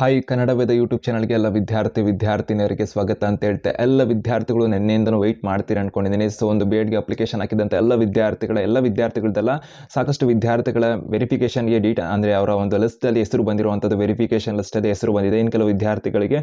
hi ವೇದ YouTube ಚಾನಲ್ಗೆ ಎಲ್ಲ ವಿದ್ಯಾರ್ಥಿ ವಿದ್ಯಾರ್ಥಿನಿಯರಿಗೆ ಸ್ವಾಗತ ಅಂತ ಹೇಳ್ತೆ ಎಲ್ಲ ವಿದ್ಯಾರ್ಥಿಗಳು ನಿನ್ನೆಯಿಂದನೂ ವೆಯ್ಟ್ ಮಾಡ್ತೀರಿ ಅಂದ್ಕೊಂಡಿದ್ದೀನಿ ಸೊ ಒಂದು ಬಿ ಎಡ್ಗೆ ಅಪ್ಲಿಕೇಶನ್ ಹಾಕಿದಂಥ ಎಲ್ಲ ವಿದ್ಯಾರ್ಥಿಗಳ ಎಲ್ಲ ವಿದ್ಯಾರ್ಥಿಗಳದೆಲ್ಲ ಸಾಕಷ್ಟು ವಿದ್ಯಾರ್ಥಿಗಳ ವೆರಿಫಿಕೇಷನ್ಗೆ ಡೀಟ ಅಂದರೆ ಅವರ ಒಂದು ಲಿಸ್ಟಲ್ಲಿ ಹೆಸರು ಬಂದಿರುವಂಥದ್ದು ವೆರಿಫಿಕೇಷನ್ ಲಿಸ್ಟಲ್ಲಿ ಹೆಸರು ಬಂದಿದೆ ಇನ್ನು ಕೆಲವು ವಿದ್ಯಾರ್ಥಿಗಳಿಗೆ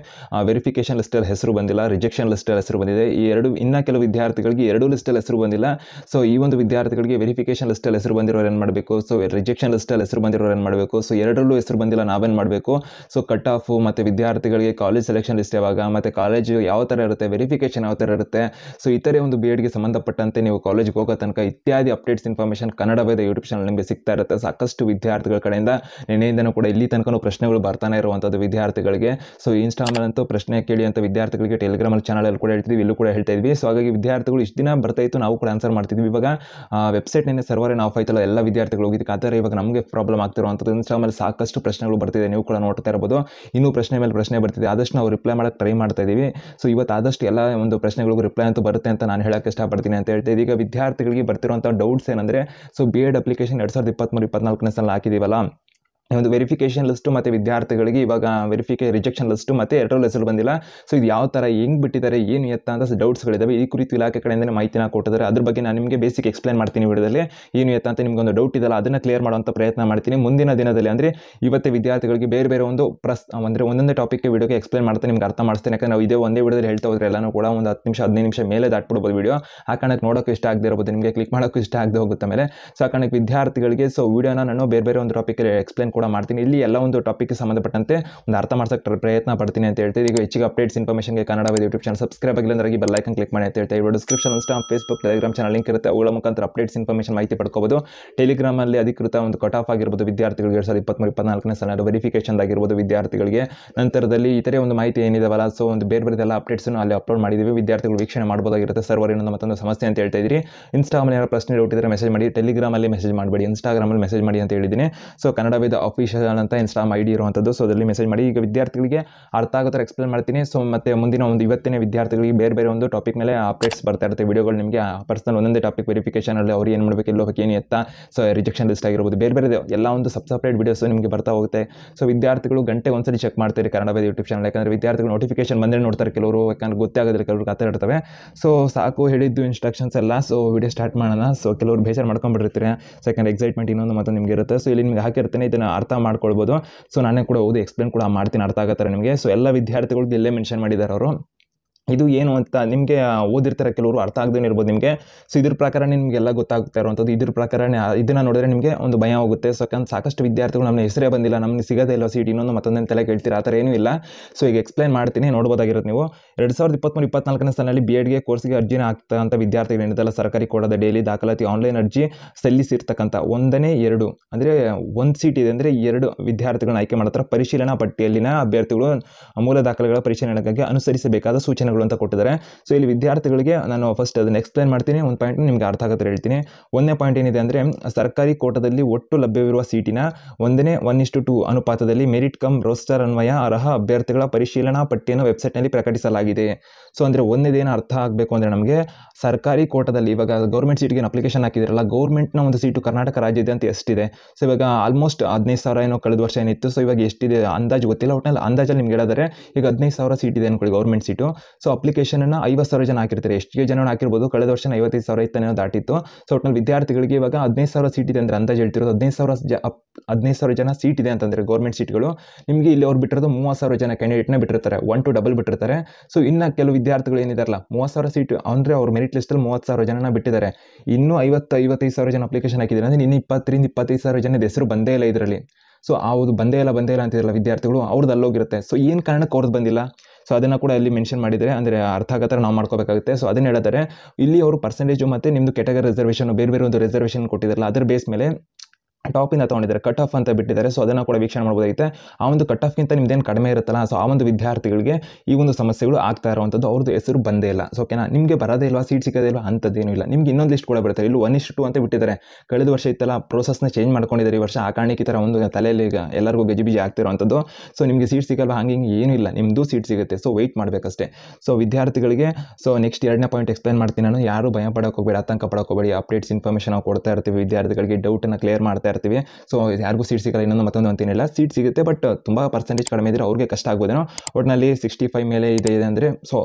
ವೆರಿಫಿಕೇಷನ್ ಲಿಸ್ಟಲ್ಲಿ ಹೆಸರು ಬಂದಿಲ್ಲ ರಿಜೆಕ್ಷನ್ ಲಿಸ್ಟಲ್ಲಿ ಹೆಸರು ಬಂದಿದೆ ಈ ಎರಡು ಇನ್ನು ಕೆಲವು ವಿದ್ಯಾರ್ಥಿಗಳಿಗೆ ಎರಡು ಲಿಸ್ಟಲ್ಲಿ ಹೆಸರು ಬಂದಿಲ್ಲ ಸೊ ಈ ಒಂದು ವಿದ್ಯಾರ್ಥಿಗಳಿಗೆ ವೆರಿಫಿಕೇಷನ್ ಲಿಸ್ಟಲ್ಲಿ ಹೆಸರು ಬಂದಿರೋರು ಏನು ಮಾಡಬೇಕು ಸೊ ರಿಜೆಕ್ಷನ್ ಲಿಸ್ಟಲ್ಲಿ ಹೆಸರು ಬಂದಿರೋರು ಏನು ಮಾಡಬೇಕು ಸೊ ಎರಡರಲ್ಲೂ ಹೆಸರು ಬಂದಿಲ್ಲ ನಾವೇನು ಮಾಡಬೇಕು ಸೊ ಕಟ್ ಕಟ್ ಆಫು ಮತ್ತು ವಿದ್ಯಾರ್ಥಿಗಳಿಗೆ ಕಾಲೇಜ್ ಸೆಲೆಕ್ಷನ್ ಲಿಸ್ಟ್ ಯಾವಾಗ ಮತ್ತು ಕಾಲೇಜು ಯಾವ ಥರ ಇರುತ್ತೆ ವೆರಿಫಿಕೇಷನ್ ಯಾವ ಥರ ಇರುತ್ತೆ ಸೊ ಇತರೆ ಒಂದು ಬಿ ಎಡ್ಗೆ ಸಂಬಂಧಪಟ್ಟಂತೆ ನೀವು ಕಾಲೇಜ್ಗೆ ಹೋಗೋ ತನಕ ಇತ್ಯಾದಿ updates information Kannada Veda YouTube channel ನಿಮಗೆ ಸಿಗ್ತಾ ಇರುತ್ತೆ ಸಾಕಷ್ಟು ವಿದ್ಯಾರ್ಥಿಗಳ ಕಡೆಯಿಂದ ನಿನ್ನೆಯಿಂದನೂ ಕೂಡ ಇಲ್ಲಿ ತನಕ ಪ್ರಶ್ನೆಗಳು ಬರ್ತಾನೆ ಇರುವಂಥದ್ದು ವಿದ್ಯಾರ್ಥಿಗಳಿಗೆ ಸೊ ಇನ್ಸ್ಟಾಮಲ್ಲಂತೂ ಪ್ರಶ್ನೆ ಕೇಳಿ ಅಂತ ವಿದ್ಯಾರ್ಥಿಗಳಿಗೆ ಟೆಲಿಗ್ರಾಮಲ್ಲಿ ಅಲ್ಲಿ ಕೂಡ ಹೇಳ್ತೀವಿ ಇಲ್ಲೂ ಕೂಡ ಹೇಳ್ತಾ ಇದ್ವಿ ಸೊ ಹಾಗಾಗಿ ವಿದ್ಯಾರ್ಥಿಗಳು ಇಷ್ಟು ದಿನ ಬರ್ತಾಯಿತ್ತು ನಾವು ಕೂಡ ಆನ್ಸರ್ ಮಾಡ್ತಿದ್ವಿ ಇವಾಗ ವೆಬ್ಸೈಟ್ ನಿನ್ನೆ ಸರ್ವರ್ ಆಫ್ ಆಯ್ತಲ್ಲ ಎಲ್ಲ ವಿದ್ಯಾರ್ಥಿಗಳು ಹೋಗಿದ್ದಕ್ಕೆ ಆದರೆ ಇವಾಗ ನಮಗೆ ಪ್ರಾಬ್ಲಮ್ ಆಗ್ತಿರುವಂಥದ್ದು ಇನ್ಸ್ಟಾಗ್ರಾಮಲ್ಲಿ ಸಾಕಷ್ಟು ಪ್ರಶ್ನೆಗಳು ಬರ್ತಿದೆ ನೀವು ಕೂಡ ನೋಡ್ತಾ ಇರ್ಬೋದು ಇನ್ನೂ ಪ್ರಶ್ನೆ ಮೇಲೆ ಪ್ರಶ್ನೆ ಬರ್ತಿದೆ ಆದಷ್ಟು ನಾವು ರಿಪ್ಲೈ ಮಾಡೋಕ್ಕೆ ಟ್ರೈ ಮಾಡ್ತಾ ಇದ್ದೀವಿ ಸೊ ಇವತ್ತು ಆದಷ್ಟು ಎಲ್ಲ ಒಂದು ಪ್ರಶ್ನೆಗಳಿಗೂ ರಿಪ್ಲೈ ಅಂತೂ ಬರುತ್ತೆ ಅಂತ ನಾನು ಹೇಳೋಕ್ಕೆ ಇಷ್ಟಪಡ್ತೀನಿ ಅಂತ ಹೇಳ್ತಾ ಈಗ ವಿದ್ಯಾರ್ಥಿಗಳಿಗೆ ಬರ್ತಿರುವಂಥ ಡೌಟ್ಸ್ ಏನಂದರೆ ಸೊ ಬಿ ಎಡ್ ಅಪ್ಲಿಕೇಶನ್ ಎರಡು ಸಾವಿರದ ಇಪ್ಪತ್ತ್ಮೂರು ಇಪ್ಪತ್ತ್ನಾಲ್ಕನೇ ಸಲ ಹಾಕಿದ್ದೀವಲ್ಲ ಒಂದು ವೆರಿಫಿಕೇಶನ್ ಲಿಸ್ಟು ಮತ್ತು ವಿದ್ಯಾರ್ಥಿಗಳಿಗೆ ಇವಾಗ ವೆರಿಫಿಕೇ ರಿಜೆಕ್ಷನ್ ಲಿಸ್ಟು ಮತ್ತು ಎರಡರಲ್ಲಿ ಹೆಸರು ಬಂದಿಲ್ಲ ಸೊ ಇದು ಯಾವ ಥರ ಹೆಂಗೆ ಬಿಟ್ಟಿದ್ದಾರೆ ಏನು ಎತ್ತ ಅಂತ ಡೌಟ್ಸ್ಗಳಿದ್ದಾವೆ ಈ ಕುರಿತು ಇಲಾಖೆ ಕಡೆಯಿಂದ ಮಾಹಿತಿನ ಕೊಟ್ಟಿದ್ದಾರೆ ಅದ್ರ ಬಗ್ಗೆ ನಾನು ನಿಮಗೆ ಬೇಸಿಕ್ ಎಕ್ಸ್ಪ್ಲೇನ್ ಮಾಡ್ತೀನಿ ವಿಡಿಯೋದಲ್ಲಿ ಏನು ಎತ್ತ ಅಂತ ನಿಮಗೊಂದು ಡೌಟ್ ಇದೆಲ್ಲ ಅದನ್ನು ಕ್ಲಿಯರ್ ಮಾಡುವಂಥ ಪ್ರಯತ್ನ ಮಾಡ್ತೀನಿ ಮುಂದಿನ ದಿನದಲ್ಲಿ ಅಂದರೆ ಇವತ್ತು ವಿದ್ಯಾರ್ಥಿಗಳಿಗೆ ಬೇರೆ ಬೇರೆ ಒಂದು ಪ್ರಸ್ ಅಂದರೆ ಒಂದೊಂದೇ ಟಾಪಿಕ್ಗೆ ವಿಡಿಯೋಗೆ ಎಕ್ಸ್ಪ್ಲೇನ್ ಮಾಡ್ತಾ ನಿಮ್ಗೆ ಅರ್ಥ ಮಾಡ್ತೀನಿ ಯಾಕಂದ್ರೆ ನಾವು ಇದೇ ಒಂದೇ ವಿಡಿಯೋದಲ್ಲಿ ಹೇಳ್ತಾ ಹೋದ್ರೆ ಎಲ್ಲನೂ ಕೂಡ ಒಂದು ಹತ್ತು ನಿಮಿಷ ಹದಿನೈದು ನಿಮಿಷ ಮೇಲೆ ದಾಟ್ಬಿಡ್ಬೋದು ವಿಡಿಯೋ ಆ ಕಾರಣಕ್ಕೆ ನೋಡೋಕೆ ಇಷ್ಟ ಆಗದೆ ಇರ್ಬೋದು ನಿಮಗೆ ಕ್ಲಿಕ್ ಮಾಡೋಕ್ಕೂ ಇಷ್ಟ ಆಗದೆ ಹೋಗುತ್ತೆ ಮೇಲೆ ಸೊ ಆ ಕಾರಣಕ್ಕೆ ವಿದ್ಯಾರ್ಥಿಗಳಿಗೆ ಸೊ ವೀಡಿಯೋನ ನಾನು ಬೇರೆ ಬೇರೆ ಒಂದು ಟಾಪಿಕ್ ಎಕ್ಸ್ಪ್ಲೈನ್ ಕೂಡ ಮಾಡ್ತೀನಿ ಇಲ್ಲಿ ಎಲ್ಲ ಒಂದು ಟಾಪಿಕ್ಗೆ ಸಂಬಂಧಪಟ್ಟಂತೆ ಒಂದು ಅರ್ಥ ಮಾಡ್ಸೋಕ್ಕೆ ಪ್ರಯತ್ನ ಪಡ್ತೀನಿ ಅಂತ ಹೇಳ್ತೀವಿ ಈಗ ಹೆಚ್ಚಿಗೆ ಅಪ್ಡೇಟ್ಸ್ ಇನ್ಫಾರ್ಮೇಷನ್ಗೆ ಕನ್ನಡ ಯೂಟ್ಯೂಬ್ ಚಾನಲ್ ಸಬ್ಸ್ಕ್ರೈಬ್ ಆಗಿಲ್ಲ ಅಂದ್ರೆ ಬೆಲ್ ಐಕನ್ ಕ್ಲಿಕ್ ಮಾಡಿ ಅಂತ ಹೇಳ್ತಾ ಇವರು description Insta Facebook Telegram channel link ಇರುತ್ತೆ ಅವುಗಳ ಮುಖಾಂತರ ಅಪ್ಡೇಟ್ಸ್ ಇನ್ಫಾರ್ಮೇಷನ್ ಮಾಹಿತಿ ಪಡ್ಕೋಬಹುದು ಟೆಲಿಗ್ರಾಮಲ್ಲಿ ಅಧಿಕೃತ ಒಂದು ಕಟ್ ಆಫ್ ಆಗಿರ್ಬೋದು ವಿದ್ಯಾರ್ಥಿಗಳಿಗೆ ಎರಡು ಸಾವಿರದ ಇಪ್ಪತ್ತ್ಮೂರು ಇಪ್ಪತ್ನಾಲ್ಕನೇ ಸಲ ವೆರಿಫಿಕೇಷನ್ ಆಗಿರ್ಬೋದು ವಿದ್ಯಾರ್ಥಿಗಳಿಗೆ ನಂತರದಲ್ಲಿ ಇತರೆ ಒಂದು ಮಾಹಿತಿ ಏನಿದಾವಲ್ಲ ಸೊ ಒಂದು ಬೇರೆ ಬೇರೆ ಎಲ್ಲ ಅಲ್ಲಿ ಅಪ್ಲೋಡ್ ಮಾಡಿದ್ದೀವಿ ವಿದ್ಯಾರ್ಥಿಗಳು ವೀಕ್ಷಣೆ ಮಾಡಬಹುದಾಗಿರುತ್ತೆ ಸರ್ವರ್ ಏನೊಂದು ಮತ್ತೊಂದು ಸಮಸ್ಯೆ ಅಂತ ಹೇಳ್ತಾ ಇದ್ದೀರಿ ಇನ್ಸ್ಟಾಗ್ರಾಮ್ ಏನಾದ್ರು ಪ್ರಶ್ನೆ ಡೌಟ್ ಮೆಸೇಜ್ ಮಾಡಿ ಟೆಲಿಗ್ರಾಮಲ್ಲಿ ಮೆಸೇಜ್ ಮಾಡಬೇಡಿ ಇನ್ಸ್ಟಾಗ್ರಾಮಲ್ಲಿ ಮೆಸೇಜ್ ಮಾಡಿ ಅಂತ ಹೇಳಿದ್ದೀನಿ ಸೊ ಕನ್ನಡ ಅಫಿಷಿಯಲ್ ಅಂತ ಇನ್ಸ್ಟಾಮ್ ಐ ಡಿ ಇರುವಂಥದ್ದು ಸೊ ಅದರಲ್ಲಿ ಮೆಸೇಜ್ ಮಾಡಿ ಈಗ ವಿದ್ಯಾರ್ಥಿಗಳಿಗೆ ಅರ್ಥ ಆಗೋ ಥರ ಎಕ್ಸ್ಪ್ಲೇನ್ ಮಾಡ್ತೀನಿ ಸೊ ಮತ್ತೆ ಮುಂದಿನ ಒಂದು ಇವತ್ತಿನ ವಿದ್ಯಾರ್ಥಿಗಳಿಗೆ ಬೇರೆ ಬೇರೆ ಒಂದು ಟಾಪಿಕ್ ಮೇಲೆ ಅಪ್ಡೇಟ್ಸ್ ಬರ್ತಾ ಇರುತ್ತೆ ವೀಡಿಯೋಗಳು ನಿಮಗೆ ಪರ್ಸನಲ್ ಒಂದೊಂದೇ ಟಾಪಿಕ್ ಅಲ್ಲಿ ಅವ್ರು ಏನು ಮಾಡಬೇಕು ಇಲ್ಲೋ ಏನು ಎತ್ತ ಸೊ ರಿಜೆಕ್ಷನ್ ಲಿಸ್ಟ್ ಆಗಿರ್ಬೋದು ಬೇರೆ ಬೇರೆ ಎಲ್ಲ ಒಂದು ಸಬ್ ಸಪ್ರೇಟ್ ವೀಡಿಯೋಸ್ ನಿಮಗೆ ಬರ್ತಾ ಹೋಗುತ್ತೆ ಸೊ ವಿದ್ಯಾರ್ಥಿಗಳು ಗಂಟೆ ಒಂದ್ಸರಿ ಚೆಕ್ ಮಾಡ್ತಾರೆ ಕನ್ನಡ ಬೇರೆ ಯೂಟ್ಯೂಬ್ ಚಾನಲ್ ಯಾಕಂದರೆ ವಿದ್ಯಾರ್ಥಿಗಳು ನೋಟಿಫಿಕೇಶನ್ ಬಂದರೆ ನೋಡ್ತಾರೆ ಕೆಲವರು ಯಾಕಂದ್ರೆ ಗೊತ್ತಾಗೋದ್ರೆ ಕೆಲವರು ಇರ್ತವೆ ಸೊ ಸಾಕು ಹೇಳಿದ್ದು ಇನ್ಸ್ಟ್ರಕ್ಷನ್ಸ್ ಎಲ್ಲ ಸೊ ವಿಡಿಯೋ ಸ್ಟಾರ್ಟ್ ಮಾಡೋಣ ಸೊ ಕೆಲವರು ಬೇಜಾರು ಮಾಡ್ಕೊಂಡ್ಬಿಟ್ಟಿರ್ತೀರಿ ಸೊ ಎಕ್ಸೈಟ್ಮೆಂಟ್ ಇನ್ನೊಂದು ಮಾತ್ರ ನಿಮಗೆ ಇರುತ್ತೆ ಸೊ ಇಲ್ಲಿ ನಿಮಗೆ ಹಾಕಿರ್ತೀನಿ ಇದನ್ನು ಅರ್ಥ ಮಾಡ್ಕೊಳ್ಬೋದು ಸೊ ನಾನೇ ಕೂಡ ಓದಿ ಎಕ್ಸ್ಪ್ಲೇನ್ ಕೂಡ ಮಾಡ್ತೀನಿ ಅರ್ಥ ಆಗತ್ತಾರೆ ನಿಮಗೆ ಸೊ ಎಲ್ಲ ವಿದ್ಯಾರ್ಥಿಗಳ್ದು ಇಲ್ಲೇ ಮೆನ್ಷನ್ ಮಾಡಿದ್ದಾರೆ ಅವರು ಇದು ಏನು ಅಂತ ನಿಮಗೆ ಓದಿರ್ತಾರೆ ಕೆಲವರು ಅರ್ಥ ಆಗದೇ ಇರ್ಬೋದು ನಿಮಗೆ ಸೊ ಇದ್ರ ಪ್ರಕಾರನೇ ನಿಮಗೆಲ್ಲ ಗೊತ್ತಾಗ್ತಾ ಇರುವಂಥದ್ದು ಇದ್ರ ಪ್ರಕಾರ ಇದನ್ನು ನೋಡಿದ್ರೆ ನಿಮಗೆ ಒಂದು ಭಯ ಹೋಗುತ್ತೆ ಸೊ ಸಾಕಷ್ಟು ವಿದ್ಯಾರ್ಥಿಗಳು ನಮ್ಮ ಹೆಸರೇ ಬಂದಿಲ್ಲ ನಮ್ಗೆ ಸಿಗೋದೇ ಇಲ್ಲ ಸೀಟ್ ಇನ್ನೊಂದು ಮತ್ತೊಂದು ತಲೆ ಕೇಳ್ತೀರಾ ಆ ಥರ ಏನೂ ಇಲ್ಲ ಸೊ ಈಗ ಎಕ್ಸ್ಪ್ಲೈನ್ ಮಾಡ್ತೀನಿ ನೋಡ್ಬೋದಾಗಿರೋದು ನೀವು ಎರಡು ಸಾವಿರದ ಇಪ್ಪತ್ತ್ಮೂರು ಇಪ್ಪತ್ನಾಲ್ಕನೇ ಸಾಲಿನಲ್ಲಿ ಬಿ ಎಡ್ಗೆ ಕೋರ್ಸ್ಗೆ ಅರ್ಜಿನ ಆಗ್ತಂಥ ವಿದ್ಯಾರ್ಥಿಗಳು ಏನಿದೆಲ್ಲ ಸರ್ಕಾರಿ ಕೊಡೋದ ಡೈಲಿ ದಾಖಲಾತಿ ಆನ್ಲೈನ್ ಅರ್ಜಿ ಸಲ್ಲಿಸಿರ್ತಕ್ಕಂಥ ಒಂದನೇ ಎರಡು ಅಂದರೆ ಒಂದು ಸೀಟ್ ಇದೆ ಅಂದರೆ ಎರಡು ವಿದ್ಯಾರ್ಥಿಗಳನ್ನ ಆಯ್ಕೆ ಮಾಡ್ತಾರೆ ಪರಿಶೀಲನಾ ಪಟ್ಟಿಯಲ್ಲಿನ ಅಭ್ಯರ್ಥಿಗಳು ಮೂಲ ದಾಖಲೆಗಳ ಪರಿಶೀಲನೆಗಾಗಿ ಅನುಸರಿಸಬೇಕಾದ ಸೂಚನೆ ಅಂತ ಕೊಟ್ಟಿದ್ದಾರೆ ಸೊ ಇಲ್ಲಿ ವಿದ್ಯಾರ್ಥಿಗಳಿಗೆ ನಾನು ಫಸ್ಟ್ ಅದನ್ನು ಎಕ್ಸ್ಪ್ಲೈನ್ ಮಾಡ್ತೀನಿ ಒಂದು ಪಾಯಿಂಟ್ ನಿಮಗೆ ಅರ್ಥ ಆಗುತ್ತೆ ಹೇಳ್ತೀನಿ ಒಂದನೇ ಪಾಯಿಂಟ್ ಏನಿದೆ ಅಂದರೆ ಸರ್ಕಾರಿ ಕೋಟದಲ್ಲಿ ಒಟ್ಟು ಲಭ್ಯವಿರುವ ಸೀಟಿನ ಒಂದನೇ ಒನ್ ಇಷ್ಟು ಟು ಅನುಪಾತದಲ್ಲಿ ಮೆರಿಟ್ ಕಮ್ ರೋಸ್ಟರ್ ಅನ್ವಯ ಅರ್ಹ ಅಭ್ಯರ್ಥಿಗಳ ಪರಿಶೀಲನಾ ಪಟ್ಟಿಯನ್ನು ವೆಬ್ಸೈಟ್ನಲ್ಲಿ ಪ್ರಕಟಿಸಲಾಗಿದೆ ಸೊ ಅಂದರೆ ಒಂದೇದೇನು ಅರ್ಥ ಆಗಬೇಕು ಅಂದರೆ ನಮಗೆ ಸರ್ಕಾರಿ ಕೋಟದಲ್ಲಿ ಇವಾಗ ಗೌರ್ಮೆಂಟ್ ಸೀಟ್ಗೆ ಏನು ಅಪ್ಲಿಕೇಶನ್ ಹಾಕಿದಿರಲ್ಲ ಗೌರ್ಮೆಂಟ್ನ ಒಂದು ಸೀಟು ಕರ್ನಾಟಕ ರಾಜ್ಯದ ಅಂತ ಎಷ್ಟಿದೆ ಸೊ ಇವಾಗ ಆಲ್ಮೋಸ್ಟ್ ಹದಿನೈದು ಸಾವಿರ ಏನೋ ಕಳೆದ ವರ್ಷ ಏನಿತ್ತು ಸೊ ಇವಾಗ ಎಷ್ಟಿದೆ ಅಂದಾಜು ಗೊತ್ತಿಲ್ಲ ಒಟ್ಟಿನಲ್ಲಿ ಅಂದಾಜಲ್ಲಿ ನಿಮ್ಗೆ ಹೇಳಿದರೆ ಈಗ ಹದಿನೈದು ಸಾವಿರ ಸೀಟ್ ಇದೆ ಅಂದ್ಕೊಳ್ಳಿ ಗೌರ್ಮೆಂಟ್ ಸೀಟು ಸೊ ಅಪ್ಲಿಕೇಶನನ್ನು ಐವತ್ತು ಸಾವಿರ ಜನ ಹಾಕಿರ್ತಾರೆ ಎಷ್ಟು ಜನ ಹಾಕಿರ್ಬೋದು ಕಳೆದ ವರ್ಷ ಐವತ್ತೈದು ಸಾವಿರ ಇತ್ತನೇನೋ ದಾಟಿತ್ತು ಸೊ ಒಟ್ಟಿನಲ್ಲಿ ವಿದ್ಯಾರ್ಥಿಗಳಿಗೆ ಇವಾಗ ಹದಿನೈದು ಸಾವಿರ ಸೀಟ್ ಇದೆ ಅಂದರೆ ಅಂದಾಜು ಹೇಳ್ತಿರೋದು ಹದಿನೈದು ಸಾವಿರ ಜ ಹದಿನೈದು ಸಾವಿರ ಜನ ಸೀಟ್ ಇದೆ ಅಂತಂದರೆ ಗೌರ್ಮೆಂಟ್ ಸೀಟ್ಗಳು ನಿಮಗೆ ಇಲ್ಲಿ ಅವ್ರು ಬಿಟ್ಟಿರೋದು ಮೂವತ್ತು ಸಾವಿರ ಜನ ಕ್ಯಾಂಡಿಡೇಟ್ನ ಬಿಟ್ಟಿರ್ತಾರೆ ಒನ್ ಟು ಡಬಲ್ ಬಿಟ್ಟಿರ್ತಾರೆ ಸೊ ಇನ್ನು ಕೆಲವು ವಿದ್ಯಾರ್ಥಿಗಳು ಏನಿದಾರಲ್ಲ ಮೂವತ್ತು ಸಾವಿರ ಸೀಟ್ ಅಂದರೆ ಅವ್ರ ಮೆರಿಟ್ ಲಿಸ್ಟಲ್ಲಿ ಮೂವತ್ತು ಸಾವಿರ ಜನ ಬಿಟ್ಟಿದ್ದಾರೆ ಇನ್ನೂ ಐವತ್ತು ಐವತ್ತೈದು ಸಾವಿರ ಜನ ಅಪ್ಲಿಕೇಶನ್ ಹಾಕಿದ್ದಾರೆ ಅಂದರೆ ಇನ್ನು ಇಪ್ಪತ್ತರಿಂದ ಇಪ್ಪತ್ತೈದು ಸಾವಿರ ಜನದ ಹೆಸರು ಬಂದೇ ಇಲ್ಲ ಇದರಲ್ಲಿ ಸೊ ಅವರು ಬಂದೇ ಇಲ್ಲ ಬಂದೇ ಇಲ್ಲ ಅಂತಿರಲ್ಲ ವಿದ್ಯಾರ್ಥಿಗಳು ಅವ್ರದ್ದು ಅಲ್ಲೋಗಿರುತ್ತೆ ಸೊ ಏನು ಕಾರಣಕ್ಕೆ ಅವ್ರದ್ದು ಬಂದಿಲ್ಲ ಸೊ ಅದನ್ನು ಕೂಡ ಇಲ್ಲಿ ಮೆನ್ಷನ್ ಮಾಡಿದರೆ ಅಂದರೆ ಅರ್ಥ ಆಗೋ ಥರ ನಾವು ಮಾಡ್ಕೋಬೇಕಾಗುತ್ತೆ ಸೊ ಅದನ್ನು ಹೇಳಿದರೆ ಇಲ್ಲಿ ಅವರು ಪರ್ಸೆಂಟೇಜು ಮತ್ತು ನಿಮ್ಮದು ಕೆಟಗರಿ ರಿಸರ್ವೇಷನ್ ಬೇರೆ ಬೇರೆ ಒಂದು ರಿಸರ್ವೇಷನ್ ಕೊಟ್ಟಿದ್ದಾರಲ್ಲ ಅದರ ಬೇಸ್ ಮೇಲೆ ಟಾಪಿಂದ ತೊಗೊಂಡಿದ್ದಾರೆ ಕಟ್ ಆಫ್ ಅಂತ ಬಿಟ್ಟಿದ್ದಾರೆ ಸೊ ಅದನ್ನು ಕೂಡ ವೀಕ್ಷಣೆ ಮಾಡ್ಬೋದಾಗುತ್ತೆ ಆ ಒಂದು ಕಟ್ ಆಫ್ಗಿಂತ ನಿಮ್ದೇನು ಕಡಿಮೆ ಇರುತ್ತಲ್ಲ ಸೊ ಆ ಒಂದು ವಿದ್ಯಾರ್ಥಿಗಳಿಗೆ ಈ ಒಂದು ಸಮಸ್ಯೆಗಳು ಆಗ್ತಾ ಇರುವಂಥದ್ದು ಅವ್ರದ್ದು ಹೆಸರು ಬಂದೇ ಇಲ್ಲ ಸೊ ಓಕೆನಾ ನಿಮಗೆ ಬರೋದೇ ಇಲ್ವಾ ಸೀಟ್ ಸಿಗೋದೇ ಇಲ್ವಾ ಅಂಥದ್ದೇನೂ ಇಲ್ಲ ನಿಮ್ಗೆ ಇನ್ನೊಂದು ಲಿಸ್ಟ್ ಕೂಡ ಬರ್ತಾರೆ ಇಲ್ಲಿ ಒನ್ ಇಷ್ಟು ಅಂತ ಬಿಟ್ಟಿದ್ದಾರೆ ಕಳೆದ ವರ್ಷ ಇತ್ತಲ್ಲ ಪ್ರೋಸೆಸ್ನ ಚೇಂಜ್ ಮಾಡ್ಕೊಂಡಿದ್ದಾರೆ ಈ ವರ್ಷ ಆ ಕಾರಣಕ್ಕೆ ಥರ ಒಂದು ತಲೆಯಲ್ಲಿ ಈಗ ಎಲ್ಲರಿಗೂ ಗಜಿಬಿಜಿ ಆಗ್ತಿರೋವಂಥದ್ದು ಸೊ ನಿಮಗೆ ಸೀಟ್ ಸಿಗಲ್ವಾ ಹಂಗೆ ಹಿಂಗೆ ಏನೂ ಇಲ್ಲ ನಿಮ್ಮದು ಸೀಟ್ ಸಿಗುತ್ತೆ ಸೊ ವೆಯ್ಟ್ ಮಾಡಬೇಕಷ್ಟೇ ಸೊ ವಿದ್ಯಾರ್ಥಿಗಳಿಗೆ ಸೊ ನೆಕ್ಸ್ಟ್ ಎರಡನೇ ಪಾಯಿಂಟ್ ಎಕ್ಸ್ಪ್ಲೈನ್ ಮಾಡ್ತೀನಿ ನಾನು ಯಾರು ಭಯ ಪಡೋಕೆ ಹೋಗಬೇಡಿ ಆತಂಕ ಪಡೋಕೋಬೇಡಿ ಅಪ್ಡೇಟ್ಸ್ ಇನ್ಫಾರ್ಮೇಷನ್ ನಾವು ಕೊಡ್ತಾ ಇರ್ತೀವಿ ವಿದ್ಯಾರ್ಥಿಗಳಿಗೆ ಡೌಟನ್ನು ಕ್ಲಿಯರ್ ಮಾಡ್ತಾ ಇರ್ತೀವಿ ಸೊ ಯಾರಿಗೂ ಸೀಟ್ ಸಿಗಲ್ಲ ಇನ್ನೊಂದು ಮತ್ತೊಂದು ಅಂತೇನಿಲ್ಲ ಸೀಟ್ ಸಿಗುತ್ತೆ ಬಟ್ ತುಂಬ ಪರ್ಸೆಂಟೇಜ್ ಕಡಿಮೆ ಇದ್ದರೆ ಅವ್ರಿಗೆ ಕಷ್ಟ ಆಗ್ಬೋದೇನೋ ಒಟ್ಟಿನಲ್ಲಿ ಸಿಕ್ಸ್ಟಿ ಫೈವ್ ಮೇಲೆ ಇದೆ ಅಂದರೆ ಸೊ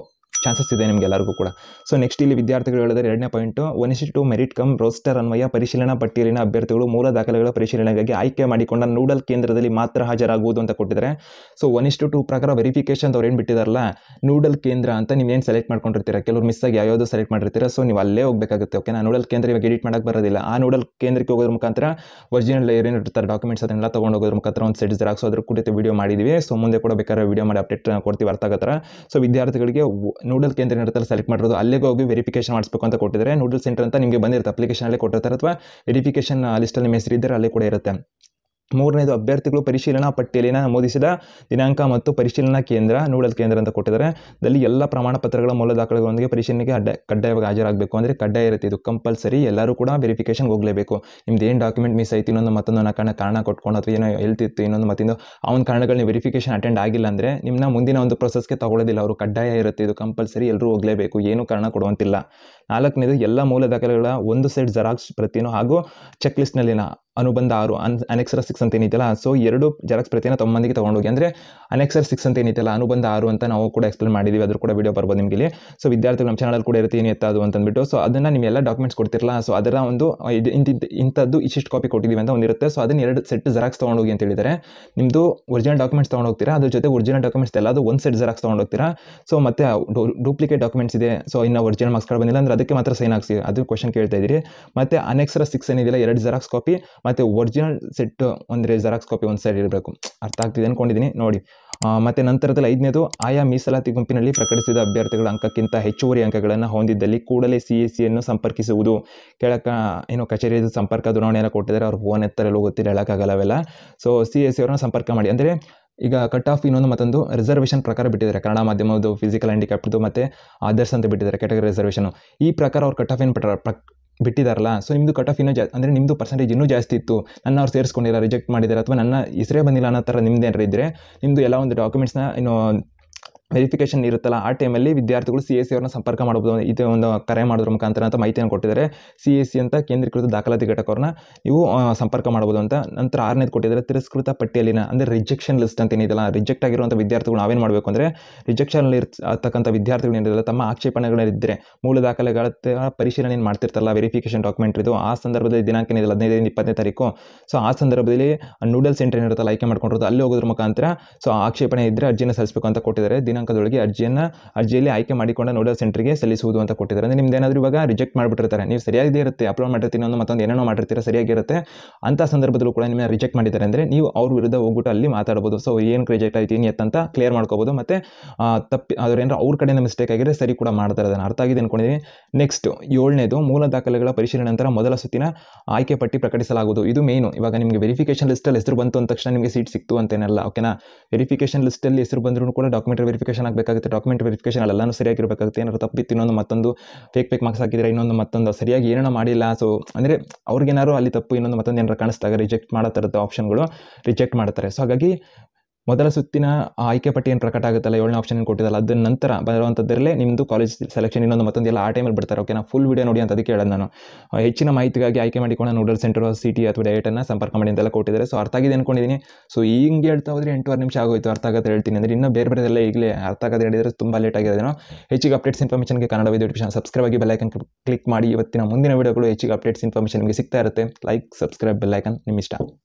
ಚಾನ್ಸಸ್ ಇದೆ ಎಲ್ಲರಿಗೂ ಕೂಡ ಸೊ ನೆಕ್ಸ್ಟ್ ಇಲ್ಲಿ ವಿದ್ಯಾರ್ಥಿಗಳು ಹೇಳಿದರೆ ಎರಡನೇ point one is two merit cum roster ಅನ್ವಯ ಪರಿಶೀಲನಾ ಪಟ್ಟಿಯಲ್ಲಿನ ಅಭ್ಯರ್ಥಿಗಳು ಮೂಲ ದಾಖಲೆಗಳ ಪರಿಶೀಲನೆಗಾಗಿ ಆಯ್ಕೆ ಮಾಡಿಕೊಂಡ ನೂಡಲ್ ಕೇಂದ್ರದಲ್ಲಿ ಮಾತ್ರ ಹಾಜರಾಗುವುದು ಅಂತ ಕೊಟ್ಟಿದ್ದಾರೆ ಸೊ ಒನ್ ಇಷ್ಟು ಟು ಪ್ರಕಾರ ವೆರಿಫಿಕೇಶನ್ ಅವ್ರು ಏನು ಬಿಟ್ಟಿದಾರಲ್ಲ ನೂಡಲ್ ಕೇಂದ್ರ ಅಂತ ನೀವೇನು ಸೆಲೆಕ್ಟ್ ಮಾಡ್ಕೊಂಡಿರ್ತೀರ ಕೆಲವರು ಮಿಸ್ ಆಗಿ ಯಾವ್ಯಾವುದು ಸೆಲೆಕ್ಟ್ ಮಾಡಿರ್ತೀರ ಸೊ ನೀವು ಅಲ್ಲೇ ಹೋಗಬೇಕಾಗುತ್ತೆ ಓಕೆ ನಾ ನೂಡಲ್ ಕೇಂದ್ರ ಇವಾಗ ಎಡಿಟ್ ಮಾಡಕ್ಕೆ ಬರೋದಿಲ್ಲ ಆ ನೂಡಲ್ ಕೇಂದ್ರಕ್ಕೆ ಹೋಗೋದ್ರ ಮುಖಾಂತರ ಒರಿಜಿನಲ್ ಏನೇನು ಇರ್ತಾರೆ ಡಾಕ್ಯುಮೆಂಟ್ಸ್ ಅದನ್ನೆಲ್ಲ ತೊಗೊಂಡು ಹೋಗೋದ್ರ ಮುಖಾಂತರ ಒಂದು ಸೆಟ್ ಜೆರಾಕ್ಸ್ ಅದ್ರ ಕುರಿತು ವಿಡಿಯೋ ಮಾಡಿದೀವಿ ಸೊ ಮುಂದೆ ಕೂಡ ಬೇಕಾದ್ರೆ ವೀಡಿಯೋ ಮಾಡಿ ಅಪ್ಡೇಟ್ ಕೊಡ್ತೀವಿ ಅರ್ಥ ಆಗತ್ತರ ಸೊ ವಿದ್ಯಾರ್ಥಿಗಳಿಗೆ ನೂಡಲ್ ಕೇಂದ್ರ ಇರುತ್ತೆ ಸೆಲೆಕ್ಟ್ ಮಾಡಿರೋದು ಅಲ್ಲಿಗೆ ಹೋಗಿ ವೆರಿಫಿಕೇಶನ್ ಮಾಡಿಸ್ಬೇಕು ಅಂತ ಕೊಟ್ಟಿದ್ದಾರೆ ನೂಡಲ್ ಸೆಂಟರ್ ಅಂತ ನಿಮಗೆ ಬಂದಿರುತ್ತೆ ಅಲ್ಲಿ ಕೊಟ್ಟಿರ್ತಾರೆ ಅಥವಾ ವೆರಿಫಿಕೇಶನ್ ಲಿಸ್ಟಲ್ಲಿ ನಿಮ್ಮ ಇದ್ದರೆ ಅಲ್ಲೇ ಕೂಡ ಇರುತ್ತೆ ಮೂರನೇದು ಅಭ್ಯರ್ಥಿಗಳು ಪರಿಶೀಲನಾ ಪಟ್ಟಿಯಲ್ಲಿ ನಮೂದಿಸಿದ ದಿನಾಂಕ ಮತ್ತು ಪರಿಶೀಲನಾ ಕೇಂದ್ರ ನೂಡಲ್ ಕೇಂದ್ರ ಅಂತ ಕೊಟ್ಟಿದ್ದಾರೆ ಅಲ್ಲಿ ಎಲ್ಲ ಪ್ರಮಾಣ ಪತ್ರಗಳ ಮೂಲ ದಾಖಲೆಗಳೊಂದಿಗೆ ಪರಿಶೀಲನೆಗೆ ಅಡ್ಡ ಕಡ್ಡಾಯವಾಗಿ ಹಾಜರಾಗಬೇಕು ಅಂದರೆ ಕಡ್ಡಾಯ ಇರುತ್ತೆ ಇದು ಕಂಪಲ್ಸರಿ ಎಲ್ಲರೂ ಕೂಡ ವೆರಿಫಿಕೇಷನ್ಗೆ ಹೋಗಲೇಬೇಕು ನಿಮ್ದು ಏನು ಡಾಕ್ಯುಮೆಂಟ್ ಮಿಸ್ ಐತಿ ಇನ್ನೊಂದು ಮತ್ತೊಂದು ಕಾರಣ ಕಾರಣ ಕೊಟ್ಕೊಂಡು ಅಥವಾ ಏನೋ ಹೇಳ್ತಿತ್ತು ಇನ್ನೊಂದು ಮತ್ತಿಂದು ಆ ಒಂದು ಕಾರಣಗಳನ್ನ ವೆರಿಫಿಕೇಷನ್ ಅಟೆಂಡ್ ಆಗಿಲ್ಲ ಅಂದರೆ ನಿಮ್ಮನ್ನ ಮುಂದಿನ ಒಂದು ಪ್ರೊಸೆಸ್ಗೆ ತಗೊಳ್ಳೋದಿಲ್ಲ ಅವರು ಕಡ್ಡಾಯ ಇರುತ್ತೆ ಇದು ಕಂಪಲ್ಸರಿ ಎಲ್ಲರೂ ಹೋಗಲೇಬೇಕು ಏನು ಕಾರಣ ಕೊಡುವಂತಿಲ್ಲ ನಾಲ್ಕನೇದು ಎಲ್ಲ ಮೂಲ ದಾಖಲೆಗಳ ಒಂದು ಸೆಟ್ ಜೆರಾಕ್ಸ್ ಪ್ರತಿಯೂ ಹಾಗೂ ಚೆಕ್ ಲಿಸ್ಟ್ನಲ್ಲಿನ ಅನುಬಂಧ ಆರು ಅನ್ ಅನೆಕ್ಸರ್ ಸಿಕ್ಸ್ ಅಂತ ಏನಿದೆಯಲ್ಲ ಸೊ ಎರಡು ಜೆರಾಕ್ಸ್ ಪ್ರತಿಯನ್ನು ತಗೊಂಡು ಹೋಗಿ ಅಂದರೆ ಅನೆಕ್ಸರ್ ಸಿಕ್ಸ್ ಅಂತ ಏನಿದೆಯಲ್ಲ ಅನುಬಂಧ ಆರು ಅಂತ ನಾವು ಕೂಡ ಎಕ್ಸ್ಪ್ಲೇನ್ ಮಾಡಿದ್ದೀವಿ ಅದ್ರ ಕೂಡ ವೀಡಿಯೋ ಬರ್ಬೋದು ನಿಮಗೆ ಸೊ ವಿದ್ಯಾರ್ಥಿಗಳು ನಮ್ಮ ಚಾನಲ್ ಕೂಡ ಇರುತ್ತೆ ಏನು ಎತ್ತದು ಅಂತಂದ್ಬಿಟ್ಟು ಸೊ ಅದನ್ನು ನಿಮ್ಮೆಲ್ಲ ಡಾಕ್ಯುಮೆಂಟ್ಸ್ ಕೊಡ್ತಿರಲ್ಲ ಸೊ ಅದರ ಒಂದು ಇದು ಇಂಥದ್ದು ಇಷ್ಟು ಕಾಪಿ ಕೊಟ್ಟಿದ್ದೀವಿ ಅಂತ ಒಂದಿರುತ್ತೆ ಸೊ ಅದನ್ನ ಎರಡು ಸೆಟ್ ಜೆರಾಕ್ಸ್ ತೊಗೊಂಡೋಗಿ ಅಂತ ಹೇಳಿದರೆ ನಿಮ್ಮದು ಒರಿಜಿನಲ್ ಡಾಕ್ಯುಮೆಂಟ್ಸ್ ತಗೊಂಡು ಹೋಗ್ತೀರಾ ಅದ್ರ ಜೊತೆ ಒರಿಜಿನಲ್ ಡಾಕ್ಯುಮೆಂಟ್ಸ್ ಎಲ್ಲದು ಒಂದು ಸೆಟ್ ಜೆರಾಕ್ಸ್ ತಗೊಂಡು ಹೋಗ್ತೀರಾ ಸೊ ಮತ್ತೆ ಡೂಪ್ಲಿಕೇಟ್ ಡಾಕ್ಯುಮೆಂಟ್ಸ್ ಇದೆ ಸೊ ಇನ್ನು ಒರಿಜಿನಲ್ ಮಾರ್ಕ್ಸ್ ಕಾರ್ಡ್ ಬಂದಿಲ್ಲ ಅಂದರೆ ಅದಕ್ಕೆ ಮಾತ್ರ ಸೈನ್ ಹಾಕ್ಸಿ ಅದು ಕ್ವಶನ್ ಕೇಳ್ತಾ ಇದ್ದೀರಿ ಮತ್ತು ಅನೆಕ್ಸರ ಸಿಕ್ಸ್ ಏನಿದೆಯಲ್ಲ ಎರಡು ಜೆರಾಕ್ಸ್ ಕಾಪಿ ಮತ್ತು ಒರಿಜಿನಲ್ ಸೆಟ್ ಅಂದರೆ ಜೆರಾಕ್ಸ್ ಕಾಪಿ ಒಂದು ಸೈಡ್ ಇರಬೇಕು ಅರ್ಥ ಆಗ್ತಿದೆ ಅಂದ್ಕೊಂಡಿದ್ದೀನಿ ನೋಡಿ ಮತ್ತು ನಂತರದಲ್ಲಿ ಐದನೇದು ಆಯಾ ಮೀಸಲಾತಿ ಗುಂಪಿನಲ್ಲಿ ಪ್ರಕಟಿಸಿದ ಅಭ್ಯರ್ಥಿಗಳ ಅಂಕಕ್ಕಿಂತ ಹೆಚ್ಚುವರಿ ಅಂಕಗಳನ್ನು ಹೊಂದಿದ್ದಲ್ಲಿ ಕೂಡಲೇ ಸಿ ಎಸ್ ಸಿಯನ್ನು ಸಂಪರ್ಕಿಸುವುದು ಕೆಳಕ ಏನು ಕಚೇರಿಯ ಸಂಪರ್ಕ ಎಲ್ಲ ಕೊಟ್ಟಿದ್ದಾರೆ ಅವ್ರು ಫೋನ್ ಎತ್ತರಲ್ಲೂ ಗೊತ್ತಿಲ್ಲ ಹೇಳೋಕ್ಕಾಗಲ್ಲ ಅವೆಲ್ಲ ಸೊ ಸಿ ಎಸ್ ಸಿ ಅವ್ರನ್ನ ಸಂಪರ್ಕ ಮಾಡಿ ಅಂದರೆ ಈಗ ಕಟ್ ಆಫ್ ಇನ್ನೊಂದು ಮತ್ತೊಂದು ರಿಸರ್ವೇಷನ್ ಪ್ರಕಾರ ಬಿಟ್ಟಿದ್ದಾರೆ ಕನ್ನಡ ಮಾಧ್ಯಮದ್ದು ಫಿಸಿಕಲ್ ಹ್ಯಾಂಡಿಕ್ಯಾಪ್ದು ಮತ್ತು ಅದರ್ಸ್ ಅಂತ ಬಿಟ್ಟಿದ್ದಾರೆ ಕೆಟಗರಿ ರಿಸರ್ವೇಷನು ಈ ಪ್ರಕಾರ ಅವ್ರು ಕಟ್ ಆಫ್ ಏನು ಪ್ರ ಬಿಟ್ಟಿದ್ದಾರಲ್ಲ ಸೊ ನಿಮ್ಮದು ಕಟ್ ಆಫ್ ಇನ್ನೂ ಜಾ ಅಂದರೆ ನಿಮ್ಮದು ಪರ್ಸೆಂಟೇಜ್ ಇನ್ನೂ ಜಾಸ್ತಿ ಇತ್ತು ನನ್ನ ಅವ್ರು ಸೇರಿಸ್ಕೊಂಡಿಲ್ಲ ರಿಜೆಕ್ಟ್ ಮಾಡಿದ್ದಾರೆ ಅಥವಾ ನನ್ನ ಹೆಸರೇ ಬಂದಿಲ್ಲ ಅನ್ನೋ ಥರ ನಿಮ್ಮದೇನಾರು ಇದ್ದರೆ ನಿಮ್ಮದು ಎಲ್ಲ ಒಂದು ಡಾಕ್ಯುಮೆಂಟ್ಸ್ನ ಇನ್ನು ವೆರಿಫಿಕೇಷನ್ ಇರುತ್ತಲ್ಲ ಆ ಟೈಮಲ್ಲಿ ವಿದ್ಯಾರ್ಥಿಗಳು ಸಿ ಎಸ್ ಸಿ ಅವ್ರನ್ನ ಸಂಪರ್ಕ ಮಾಡ್ಬೋದು ಇದು ಒಂದು ಕರೆ ಮಾಡೋದ್ರ ಮುಖಾಂತರ ಅಂತ ಮಾಹಿತಿಯನ್ನು ಕೊಟ್ಟಿದ್ದಾರೆ ಸಿ ಎಸ್ ಸಿ ಅಂತ ಕೇಂದ್ರೀಕೃತ ದಾಖಲಾತಿ ಘಟಕವ್ರನ್ನ ನೀವು ಸಂಪರ್ಕ ಮಾಡ್ಬೋದು ಅಂತ ನಂತರ ಆರನೇದು ಕೊಟ್ಟಿದ್ದಾರೆ ತಿರಸ್ಕೃತ ಪಟ್ಟಿಯಲ್ಲಿನ ಅಂದರೆ ರಿಜೆಕ್ಷನ್ ಲಿಸ್ಟ್ ಅಂತ ಏನಿದೆಲ್ಲ ರಿಜೆಕ್ಟ್ ಆಗಿರುವಂಥ ವಿದ್ಯಾರ್ಥಿಗಳು ನಾವೇನು ಮಾಡಬೇಕು ಅಂದರೆ ರಿಜೆಕ್ಷನ್ ಇರ್ತಕ್ಕಂಥ ವಿದ್ಯಾರ್ಥಿಗಳು ಏನಿದೆ ತಮ್ಮ ಆಕ್ಷೇಪಣೆಗಳಿದ್ದರೆ ಮೂಲ ದಾಖಲೆಗಳ ಪರಿಶೀಲನೆ ಏನು ಮಾಡ್ತಿರ್ತಲ್ಲ ವೆರಿಫಿಕೇಶನ್ ಡಾಕ್ಯುಮೆಂಟ್ ಇದು ಆ ಸಂದರ್ಭದಲ್ಲಿ ದಿನಾಂಕ ಏನಿದೆ ಹದಿನೈದರಿಂದ ಇಪ್ಪತ್ತನೇ ತಾರೀಕು ಸೊ ಆ ಸಂದರ್ಭದಲ್ಲಿ ನೂಡಲ್ ಸೆಂಟರ್ ಏನಿರುತ್ತಲ್ಲ ಆಯ್ಕೆ ಮಾಡ್ಕೊಂಡಿರೋದು ಅಲ್ಲಿ ಹೋಗೋದ್ರ ಮುಖಾಂತರ ಸೊ ಆಕ್ಷೇಪಣೆ ಇದ್ದರೆ ಅರ್ಜಿನ ಸಲ್ಲಿಸಬೇಕು ಅಂತ ಕೊಟ್ಟಿದ್ದಾರೆ ದಿನ ದಿನಾಂಕದೊಳಗೆ ಅರ್ಜಿಯನ್ನು ಅರ್ಜಿಯಲ್ಲಿ ಆಯ್ಕೆ ಮಾಡಿಕೊಂಡ ನೋಡಲ್ ಸೆಂಟ್ರಿಗೆ ಸಲ್ಲಿಸುವುದು ಅಂತ ಕೊಟ್ಟಿದ್ದಾರೆ ಅಂದರೆ ನಿಮ್ದೇನಾದರೂ ಇವಾಗ ರಿಜೆಕ್ಟ್ ಮಾಡಿಬಿಟ್ಟಿರ್ತಾರೆ ನೀವು ಸರಿಯಾಗಿದೆ ಇರುತ್ತೆ ಅಪ್ಲೋಡ್ ಮಾಡಿರ್ತೀನಿ ಅನ್ನೋ ಮತ್ತೊಂದು ಏನೇನೋ ಮಾಡಿರ್ತೀರ ಸರಿಯಾಗಿರುತ್ತೆ ಅಂತ ಸಂದರ್ಭದಲ್ಲೂ ಕೂಡ ನಿಮ್ಮನ್ನ ರಿಜೆಕ್ಟ್ ಮಾಡಿದ್ದಾರೆ ಅಂದರೆ ನೀವು ಅವ್ರ ವಿರುದ್ಧ ಹೋಗ್ಬಿಟ್ಟು ಅಲ್ಲಿ ಮಾತಾಡ್ಬೋದು ಸೊ ಏನು ರಿಜೆಕ್ಟ್ ಆಯ್ತು ಏನು ಎತ್ತಂತ ಕ್ಲಿಯರ್ ಮಾಡ್ಕೋಬೋದು ಮತ್ತು ತಪ್ಪಿ ಅದ್ರ ಏನಾರ ಅವ್ರ ಕಡೆಯಿಂದ ಮಿಸ್ಟೇಕ್ ಆಗಿದ್ರೆ ಸರಿ ಕೂಡ ಮಾಡ್ತಾರೆ ಅದನ್ನು ಅರ್ಥ ಆಗಿದೆ ಅಂದ್ಕೊಂಡಿದ್ದೀನಿ ನೆಕ್ಸ್ಟ್ ಏಳನೇದು ಮೂಲ ದಾಖಲೆಗಳ ಪರಿಶೀಲನೆ ನಂತರ ಮೊದಲ ಸುತ್ತಿನ ಆಯ್ಕೆ ಪಟ್ಟಿ ಪ್ರಕಟಿಸಲಾಗುವುದು ಇದು ಮೇನು ಇವಾಗ ನಿಮಗೆ ವೆರಿಫಿಕೇಶನ್ ಲಿಸ್ಟಲ್ಲಿ ಹೆಸರು ಬಂತು ಅಂದ ತಕ್ಷಣ ನಿಮಗೆ ಸೀಟ್ ಸಿಕ್ತು ಅಂತೇನಲ್ಲ ಓಕೆನಾ ವೆರಿಫಿಕೇಶನ್ ಲಿಸ್ಟಲ್ಲಿ ಹೆಸರು ಬಂದರೂ ಕೂಡ ಡಾಕ್ಯುಮೆಂಟ್ ವೆರಿಫೈ ವೆರಿಫಿಕೇಷನ್ ಆಗಬೇಕಾಗುತ್ತೆ ಡಾಕ್ಯುಮೆಂಟ್ ವೆರಿಫಿಕೇಷನ್ ಅಲ್ಲೆಲ್ಲೂ ಸರಿಯಾಗಿರಬೇಕಾಗುತ್ತೆ ಏನಾದ್ರು ತಪ್ಪಿತ್ತು ಇನ್ನೊಂದು ಮತ್ತೊಂದು ಫೇಕ್ ಫೇಕ್ ಮಾರ್ಕ್ಸ್ ಹಾಕಿದ್ರೆ ಇನ್ನೊಂದು ಮತ್ತೊಂದು ಸರಿಯಾಗಿ ಏನೋ ಮಾಡಿಲ್ಲ ಸೊ ಅಂದರೆ ಅವ್ರಿಗೇನಾದ್ರು ಅಲ್ಲಿ ತಪ್ಪು ಇನ್ನೊಂದು ಮತ್ತೊಂದು ಏನಾರು ಕಾಣಿಸ್ತಾಗ ರಿಜೆಕ್ಟ್ ಮಾಡೋ ಥರದ ಆಪ್ಷನ್ಗಳು ರಿಜೆಕ್ಟ್ ಮಾಡ್ತಾರೆ ಸೊ ಹಾಗಾಗಿ ಮೊದಲ ಸುತ್ತಿನ ಆಯ್ಕೆ ಪಟ್ಟಿ ಏನು ಪ್ರಕಟ ಆಗುತ್ತಲ್ಲ ಏಳನೇ ಆಪ್ಷನ್ ಕೊಟ್ಟಿದ್ದಲ್ಲ ಅದನ್ನ ನಂತರ ಬರುವಂಥದ್ದರಲ್ಲೇ ನಿಮ್ಮದು ಕಾಲೇಜ್ ಸೆಲೆಕ್ಷನ್ ಇನ್ನೊಂದು ಮತ್ತೊಂದು ಎಲ್ಲ ಆ ಟೈಮಲ್ಲಿ ಬಿಡ್ತಾರೆ ಓಕೆ ನಾನು ಫುಲ್ ವೀಡಿಯೋ ನೋಡಿ ಅಂತ ಅದಕ್ಕೆ ಹೇಳೋದು ನಾನು ಹೆಚ್ಚಿನ ಮಾಹಿತಿಗಾಗಿ ಆಯ್ಕೆ ಮಾಡಿಕೊಂಡು ನೂಡಲ್ ಸೆಂಟರ್ ಸಿಟಿ ಅಥವಾ ಡಯಟನ್ನು ಸಂಪರ್ಕ ಮಾಡಿ ಅಂತೆಲ್ಲ ಕೊಟ್ಟಿದ್ದಾರೆ ಸೊ ಅರ್ಥ ಆಗಿದೆ ಅಂದ್ಕೊಂಡಿದ್ದೀನಿ ಸೊ ಹಿಂಗೆ ಹೇಳ್ತಾ ಹೋದರೆ ಎಂಟುವರೆ ನಿಮಿಷ ಆಗೋಯ್ತು ಅರ್ಥ ಆಗುತ್ತೆ ಹೇಳ್ತೀನಿ ಅಂದರೆ ಇನ್ನೂ ಬೇರೆ ಬೇರೆಲ್ಲ ಈಗಲೇ ಅರ್ಥ ಆಗೋದು ಹೇಳಿದರೆ ತುಂಬ ಲೇಟ್ ಅದನೋ ಹೆಚ್ಚಿಗೆ ಅಪ್ಡೇಟ್ಸ್ ಇನ್ಫಾರ್ಮೇಷನ್ಗೆ ಕನ್ನಡ ವಿದ್ಯುತ್ ಸಬ್ಸ್ಕ್ರೈಬ್ ಆಗಿ ಬೆಲ್ಲೈಕನ್ ಕ್ಲಿಕ್ ಮಾಡಿ ಇವತ್ತಿನ ಮುಂದಿನ ವೀಡಿಯೋಗಳು ಹೆಚ್ಚಿಗೆ ಅಪ್ಡೇಟ್ಸ್ ಇನ್ಫಾರ್ಮೇಷನ್ ನಿಮಗೆ ಸಿಗ್ತಾ ಇರುತ್ತೆ ಲೈಕ್ ಸಬ್ಸ್ಕ್ರೈಬ್ ಬೆಲ್ಲೈಕನ್ ನಿಮ್ಮ ಇಷ್ಟ